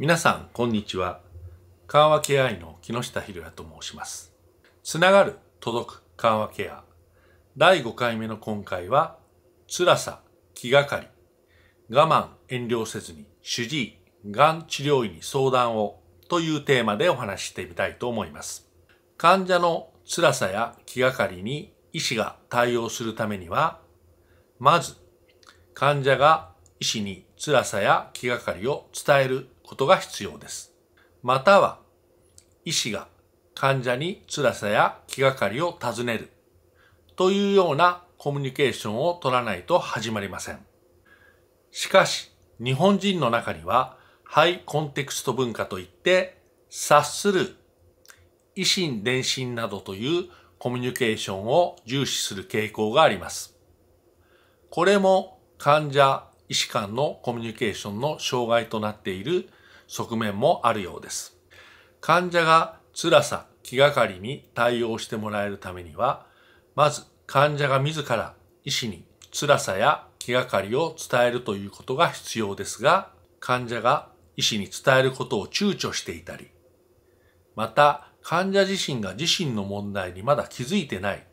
皆さん、こんにちは。緩和ケア医の木下博也と申します。つながる、届く、緩和ケア。第5回目の今回は、辛さ、気がかり、我慢、遠慮せずに、主治医、がん治療医に相談をというテーマでお話ししてみたいと思います。患者の辛さや気がかりに医師が対応するためには、まず、患者が医師に辛さや気がかりを伝えることが必要です。または、医師が患者に辛さや気がかりを尋ねるというようなコミュニケーションを取らないと始まりません。しかし、日本人の中には、ハイコンテクスト文化といって、察する、維新伝心などというコミュニケーションを重視する傾向があります。これも患者医師間のコミュニケーションの障害となっている側面もあるようです。患者が辛さ、気がかりに対応してもらえるためには、まず患者が自ら医師に辛さや気がかりを伝えるということが必要ですが、患者が医師に伝えることを躊躇していたり、また患者自身が自身の問題にまだ気づいてない、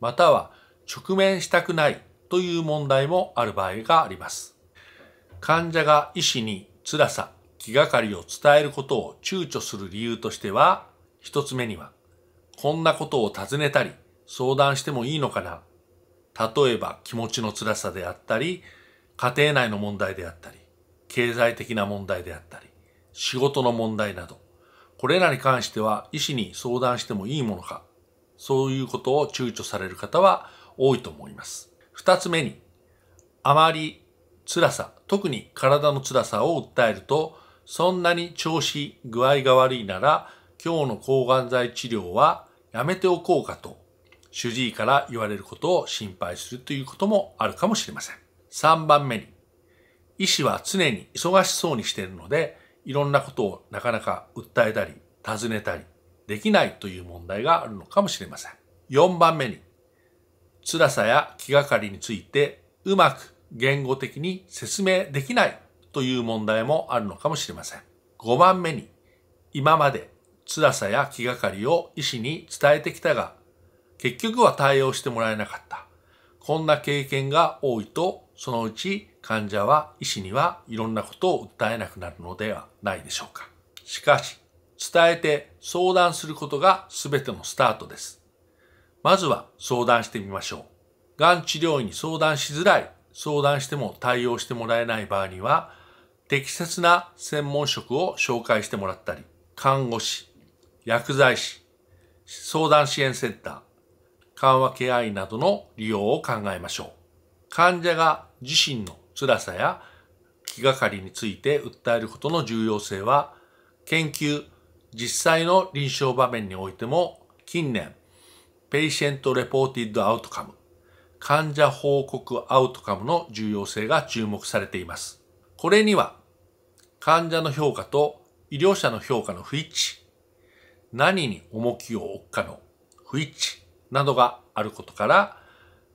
または直面したくないという問題もある場合があります。患者が医師に辛さ、気がかりを伝えることを躊躇する理由としては、一つ目には、こんなことを尋ねたり、相談してもいいのかな例えば気持ちの辛さであったり、家庭内の問題であったり、経済的な問題であったり、仕事の問題など、これらに関しては医師に相談してもいいものか、そういうことを躊躇される方は多いと思います。二つ目に、あまり辛さ、特に体の辛さを訴えると、そんなに調子、具合が悪いなら、今日の抗がん剤治療はやめておこうかと、主治医から言われることを心配するということもあるかもしれません。3番目に、医師は常に忙しそうにしているので、いろんなことをなかなか訴えたり、尋ねたり、できないという問題があるのかもしれません。4番目に、辛さや気がかりについてうまく言語的に説明できないという問題もあるのかもしれません。5番目に、今まで辛さや気がかりを医師に伝えてきたが、結局は対応してもらえなかった。こんな経験が多いと、そのうち患者は医師にはいろんなことを訴えなくなるのではないでしょうか。しかし、伝えて相談することが全てのスタートです。まずは相談してみましょう。がん治療医に相談しづらい相談しても対応してもらえない場合には、適切な専門職を紹介してもらったり、看護師、薬剤師、相談支援センター、緩和ケア医などの利用を考えましょう。患者が自身の辛さや気がかりについて訴えることの重要性は、研究、実際の臨床場面においても近年、ペイシェントレポーティ o ドアウトカム患者報告アウトカムの重要性が注目されています。これには、患者の評価と医療者の評価の不一致、何に重きを置くかの不一致などがあることから、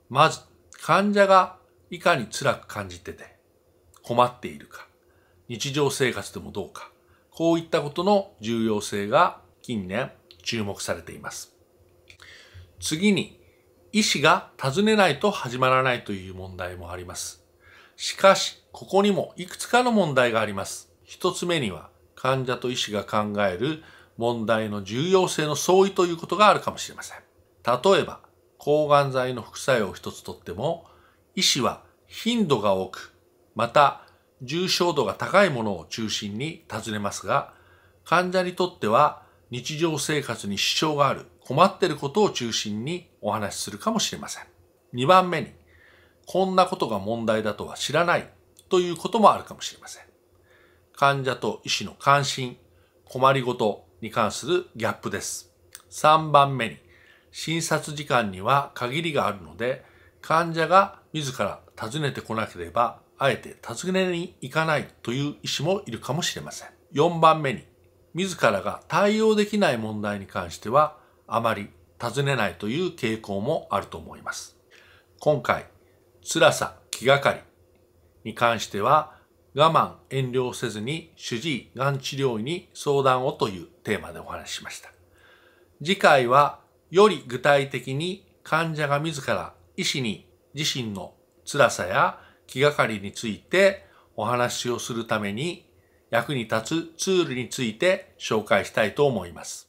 まず患者がいかに辛く感じてて、困っているか、日常生活でもどうか、こういったことの重要性が近年注目されています。次に医師が尋ねないと始まらないという問題もあります。しかし、ここにもいくつかの問題があります。一つ目には、患者と医師が考える問題の重要性の相違ということがあるかもしれません。例えば、抗がん剤の副作用を一つとっても、医師は頻度が多く、また重症度が高いものを中心に尋ねますが、患者にとっては日常生活に支障がある困っていることを中心にお話しするかもしれません。2番目に、こんなことが問題だとは知らないということもあるかもしれません。患者と医師の関心、困りごとに関するギャップです。3番目に、診察時間には限りがあるので、患者が自ら訪ねてこなければ、あえて尋ねに行かないという医師もいるかもしれません。4番目に、自らが対応できない問題に関しては、あまり尋ねないという傾向もあると思います。今回、辛さ、気がかりに関しては、我慢、遠慮せずに主治医、がん治療医に相談をというテーマでお話ししました。次回は、より具体的に患者が自ら医師に自身の辛さや気がかりについてお話をするために役に立つツールについて紹介したいと思います。